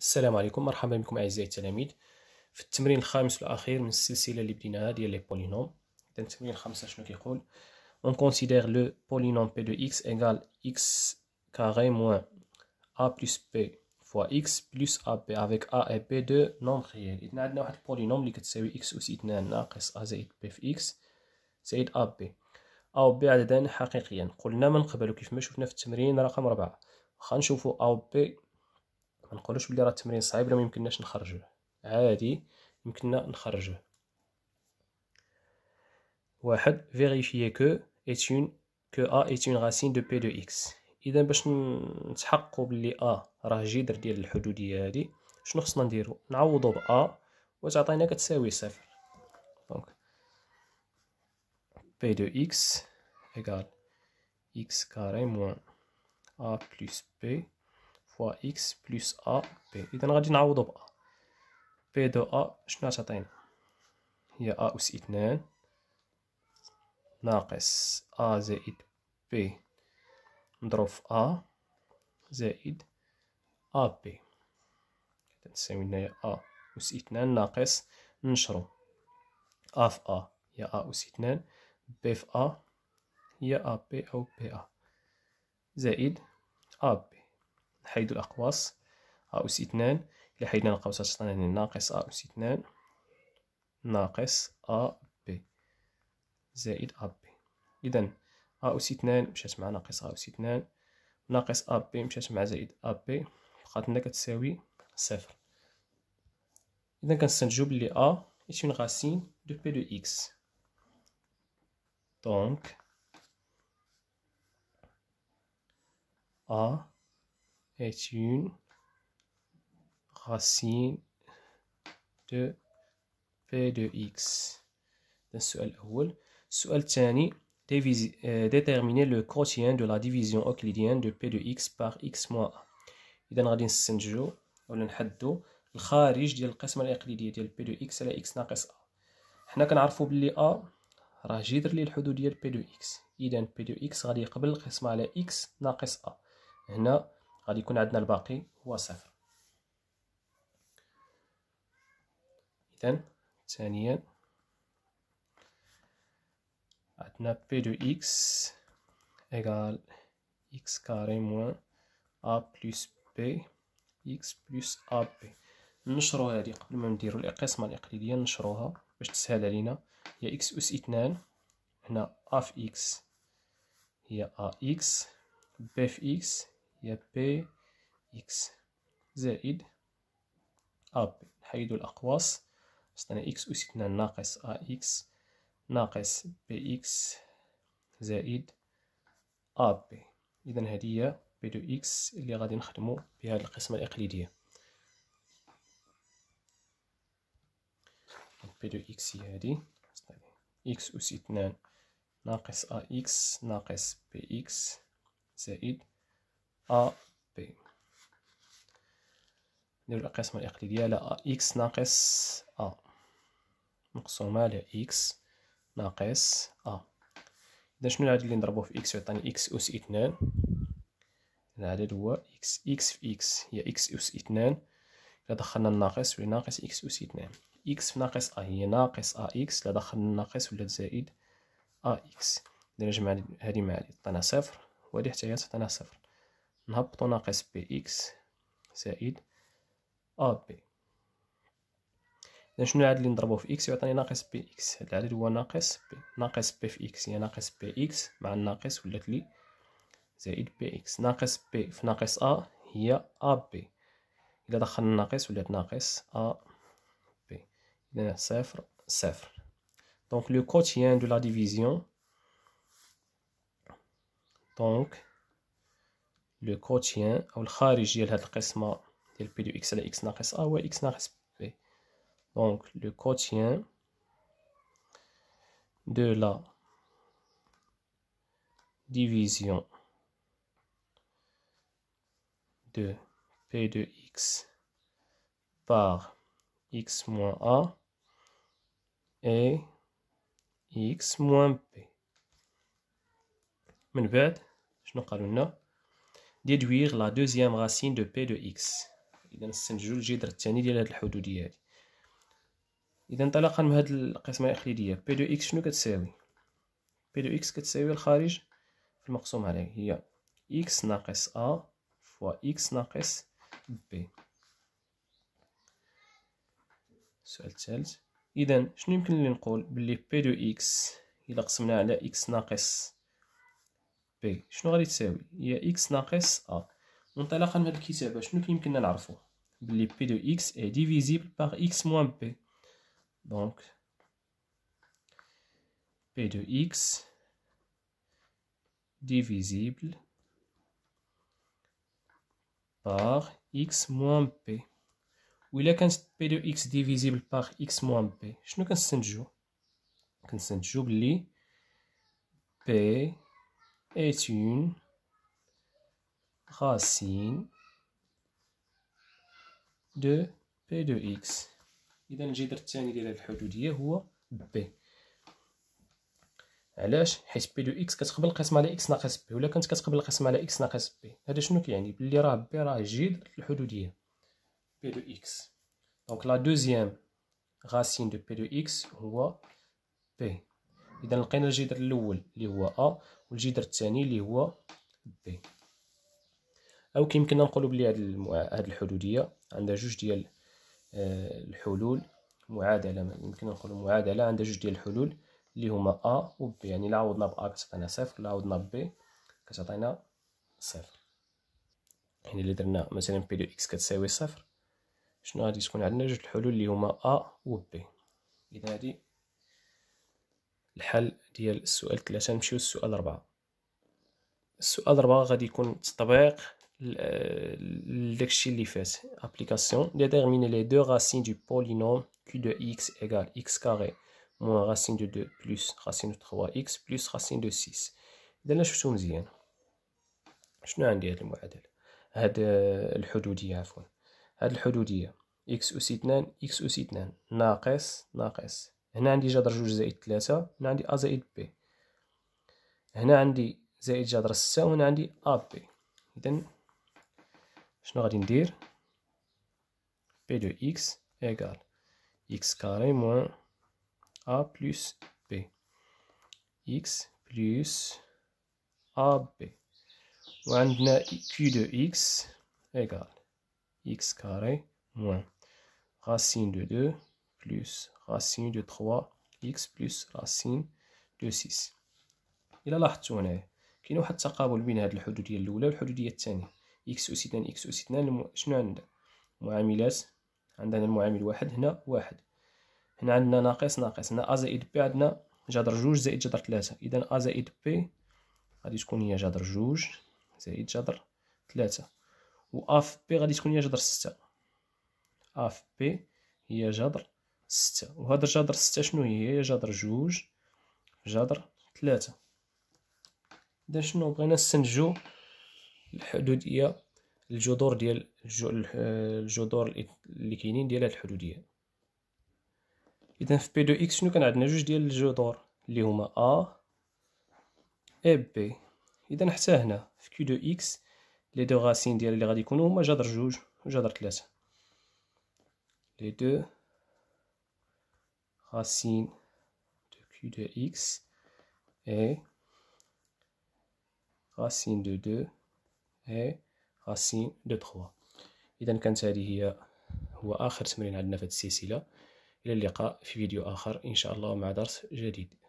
السلام عليكم مرحبا بكم اعزائي التلاميذ في التمرين الخامس والاخير من السلسله اللي بديناها ديال لي بولينوم اذا التمرين الخامسه شنو كيقول اون كونسيدير لو بولينوم بي دو اكس ايغال اكس كاري موان ا بلس بي فوا اكس بلس ا بي افيك ا et بي دو nombre ريال اذا عندنا واحد البولينوم اللي كتساوي اكس اس 2 ناقص ا زائد بي في اكس زائد بي ا و بي عددان حقيقيا قلنا من قبل كيف ما شفنا في التمرين رقم 4 خنشوفوا ا و بي ما نقولوش بلي راه التمرين صعيب لا يمكنناش نخرجوه عادي يمكننا نخرجوه واحد فيريفيي كو est كو ا a راسين دو بي دو اكس اذا باش نتحققوا بلي ا راه جذر ديال الحدوديه هادي شنو خصنا نديرو نعوضو ب ا وتعطينا كتساوي صفر دونك بي دو اكس ايغال اكس كاري موان ا بلس بي فوا إكس بلس أ بي إذا غادي نعوضو بأ بي دو أ شنو غتعطينا هي أ أس اثنان ناقص أ زائد بي نضرب في أ زائد أ بي كتساوي لنا أ أس اثنان ناقص نشرو أ في أ هي أ أس اثنان بي في أ هي أ بي أو بي أ زائد أ بي حيد الأقواس أ أس اثنان إلى حيدنا القوس يعني ناقص أ أس اثنان ناقص أ بي زائد أ بي إذا أ أس اثنان مشات مع ناقص أ أس اثنان ناقص أ بي مشات مع زائد أ بي بقات لنا كتساوي صفر إذا كنستنتجو بلي أ إيش من غاسين دو بي دو إكس دونك أ est racine de P de X ده السؤال الأول السؤال الثاني déterminer le quotient de la division euclidienne de P de X par X moins A إذا غادي نستنتجو ولا نحدو الخارج ديال القسمة الإقليدية ديال P de X على X ناقص A حنا كنعرفو بلي A راه جذر للحدود ديال P de X إذا P de X غادي يقبل القسمة على X ناقص A هنا غادي يكون عندنا الباقي هو صفر إذا ثانيا عندنا بي دو إكس إيكال إكس كاري موان أ بلس بي إكس بلس أ بي نشرو هادي قبل ما نديرو القسمة الإقليدية نشروها باش تسهل علينا هي إكس أس 2 هنا أ في إكس هي أ إكس بي في إكس هي بي إكس زائد أب نحيدو الأقواس خصنا إكس أس اثنان ناقص أ إكس ناقص بي إكس زائد أب إذا هذه هي بي دو إكس اللي غادي نخدمو بهذه القسمة الإقليدية بي دو إكس هي هذه إكس أس اثنان ناقص أ إكس ناقص بي إكس زائد أ بي نديرو القسمة الإقليدية على أ إكس ناقص أ مقسومة على إكس ناقص أ إذا شنو العدد اللي نضربوه في إكس يعطيني إكس أس 2 العدد هو إكس إكس في إكس هي إكس أس 2 إذا دخلنا الناقص ولا ناقص إكس أس 2 إكس في ناقص أ هي ناقص أ إكس إذا دخلنا الناقص ولا زائد أ إكس إذا نجمع هذه مع هذه تعطينا صفر وهذه حتى هي تعطينا صفر نهبطو ناقص بي إكس زائد أ بي إذا شنو العدد اللي نضربو في إكس يعطيني ناقص بي إكس هاد العدد هو ناقص بي ناقص بي في إكس هي ناقص بي إكس مع الناقص ولات لي زائد بي إكس ناقص بي في ناقص أ هي أ بي إذا دخلنا الناقص ولات ناقص أ بي إذا صفر صفر دونك لو كوتيان دو لا ديفيزيون دونك le quotient ou le kharij de cette qisma de p de x à x ناقص a ou x ناقص b donc le quotient de la division de p de x par x moins a et x moins p من je شنو قالوا لنا ديدوير لا دوزيام راسين دو بي دو اكس اذا نستنتجو الجذر الثاني ديال هاد الحدوديه هادي اذا انطلاقا من هاد القسمه الاقليديه بي دو اكس شنو كتساوي بي دو اكس كتساوي الخارج في المقسوم عليه هي اكس ناقص ا فوا اكس ناقص بي السؤال الثالث اذا شنو يمكن لي نقول بلي بي دو اكس الا قسمناه على اكس ناقص بي شنو غادي تساوي هي اكس ناقص ا وانطلاقا من هاد الكتابه شنو كيمكننا نعرفو بلي بي دو اكس اي ديفيزيبل باغ اكس موان بي دونك بي دو اكس ديفيزيبل باغ اكس موان بي و الا كانت بي دو اكس ديفيزيبل باغ اكس موان بي شنو كنستنتجو كنستنتجو بلي بي Est-une racine de بي دو إكس إذا الجذر الثاني ديال هاد الحدودية هو بي علاش حيت بي دو إكس كتقبل القسمة على إكس ناقص بي ولا كانت كتقبل القسمة على إكس ناقص بي هذا شنو كيعني بلي راه بي راه جذر الحدودية بي دو إكس دونك لا دوزيام غاسين دو بي دو إكس هو بي إذا لقينا الجذر الأول اللي هو أ والجذر الثاني اللي هو بي او كيمكننا نقولوا بلي هاد هاد الحدوديه عندها جوج ديال آه، الحلول معادله يمكننا نقولوا معادله عندها جوج ديال الحلول اللي هما ا و بي يعني لا عوضنا ب ا كتعطينا صفر لا عوضنا ب بي كتعطينا صفر يعني اللي درنا مثلا بي دو اكس كتساوي صفر شنو غادي تكون عندنا جوج الحلول اللي هما ا و بي اذا هذه الحل ديال السؤال 3 نمشيو للسؤال ربعة السؤال ربعة غادي يكون تطبيق داكشي اللي فات ابليكاسيون ديتيرمين لي دو راسين دو بولينوم كي دو اكس ايغال اكس كاري موان راسين دو دو بلوس راسين دو 3 اكس بلوس راسين دو سيس إذا شفتو مزيان شنو عندي هاد المعادلة هاد آه، الحدودية عفوا هاد الحدودية اكس أس 2 اكس أس 2 ناقص ناقص هنا عندي جذر جوج زائد ثلاثة هنا عندي أ زائد بي هنا عندي زائد جذر ستة وهنا عندي أ بي إذن شنو غادي ندير بي دو إكس إيكال إكس كاري موان أ بلوس بي إكس بلوس أ بي وعندنا كيو دو إكس إيكال إكس كاري موان راسين دو دو بلوس racine de 3 x plus racine de 6 الى لاحظتوا هنا كاين واحد التقابل بين هذه الحدودية الأولى والحدودية الثانية x أس 2 x أس 2 شنو عندنا معاملات عندنا المعامل واحد هنا واحد هنا عندنا ناقص ناقص هنا أ زائد بي عندنا جذر جوج زائد جذر ثلاثة إذا أ زائد بي غادي تكون هي جذر جوج زائد جذر ثلاثة و أ في بي غادي تكون هي جذر ستة أ في بي هي جذر ستة وهذا جذر ستة شنو هي جذر جوج جذر ثلاثة إذا شنو بغينا نستنتجو الحدودية الجذور ديال الجذور اللي كاينين ديال هاد الحدودية إذا في بي دو إكس شنو كان عندنا جوج ديال الجذور اللي هما أ إي بي إذا حتى هنا في كيو دو إكس لي دو غاسين ديال اللي غادي يكونو هما جذر جوج وجذر ثلاثة لي دو racine de q de x et racine de 2 et racine de 3 إذا كانت هذه هي هو آخر تمرين عندنا في هذه السلسلة إلى اللقاء في فيديو آخر إن شاء الله مع درس جديد